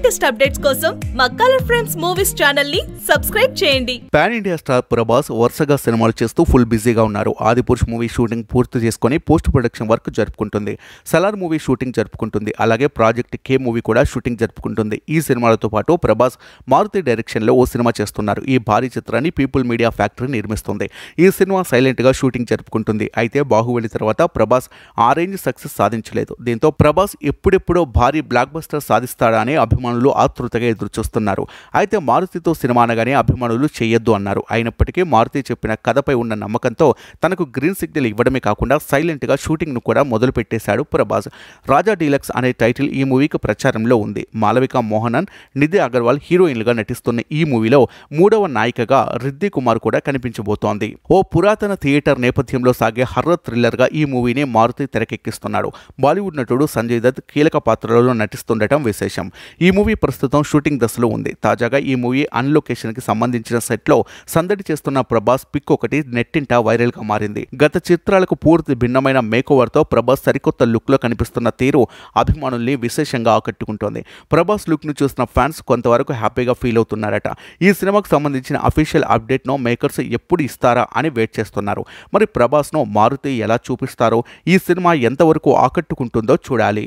latest updates కోసం మా colour frames movies channel ని సబ్స్క్రైబ్ చేయండి పాన్ ఇండియా స్టార్ ప్రభాస్ వరుసగా సినిమాలు చేస్తూ ఫుల్ బిజీగా ఉన్నారు ఆదిపురుష్ మూవీ షూటింగ్ పూర్తి చేసుకుని పోస్ట్ ప్రొడక్షన్ వర్క్ జరుపుకుంటుంది సలార్ మూవీ షూటింగ్ జరుపుకుంటుంది అలాగే ప్రాజెక్ట్ కే మూవీ కూడా షూటింగ్ జరుపుకుంటుంది ఈ సినిమాలతో పాటు ప్రభాస్ మారుతి డైరెక్షన్ లో ఓ సినిమా చేస్తున్నారు ఈ భారీ చిత్రాన్ని పీపుల్ మీడియా ఫ్యాక్టరీ నిర్మిస్తుంది ఈ సినిమా సైలెంట్గా షూటింగ్ జరుపుకుంటుంది అయితే బాహుబలి తర్వాత ప్రభాస్ ఆరేంజ్ సక్సెస్ సాధించలేదు దీంతో ప్రభాస్ ఎప్పుడెప్పుడో భారీ బ్లాక్ బస్టర్ సాధిస్తాడా అనే అభిమానం అభిమానులు ఆతృతగా ఎదురుచూస్తున్నారు అయితే మారుతితో సినిమానగానే అభిమానులు చేయొద్దు అన్నారు అయినప్పటికీ మారుతి చెప్పిన కథపై ఉన్న నమ్మకంతో తనకు గ్రీన్ సిగ్నల్ ఇవ్వడమే కాకుండా సైలెంట్గా షూటింగ్ను కూడా మొదలుపెట్టేశాడు ప్రభాస్ రాజా డీలక్స్ అనే టైటిల్ ఈ మూవీకి ప్రచారంలో ఉంది మాలవిక మోహనన్ నిధి అగర్వాల్ హీరోయిన్లుగా నటిస్తున్న ఈ మూవీలో మూడవ నాయికగా రిద్ది కుమార్ కూడా కనిపించబోతోంది ఓ పురాతన థియేటర్ నేపథ్యంలో సాగే థ్రిల్లర్ థ్రిల్లర్గా ఈ మూవీని మారుతి తెరకెక్కిస్తున్నాడు బాలీవుడ్ నటుడు సంజయ్ దత్ కీలక పాత్రలలో నటిస్తుండటం విశేషం ఈ మూవీ ప్రస్తుతం షూటింగ్ దశలో ఉంది తాజాగా ఈ మూవీ అన్ లొకేషన్కి సంబంధించిన సెట్లో సందడి చేస్తున్న ప్రభాస్ పిక్ ఒకటి నెట్టింట వైరల్గా మారింది గత చిత్రాలకు పూర్తి భిన్నమైన మేకోవర్తో ప్రభాస్ సరికొత్త లుక్లో కనిపిస్తున్న తీరు అభిమానుల్ని విశేషంగా ఆకట్టుకుంటోంది ప్రభాస్ లుక్ను చూసిన ఫ్యాన్స్ కొంతవరకు హ్యాపీగా ఫీల్ అవుతున్నారట ఈ సినిమాకు సంబంధించిన అఫీషియల్ అప్డేట్ను మేకర్స్ ఎప్పుడు ఇస్తారా అని వెయిట్ చేస్తున్నారు మరి ప్రభాస్ను మారుతి ఎలా చూపిస్తారో ఈ సినిమా ఎంతవరకు ఆకట్టుకుంటుందో చూడాలి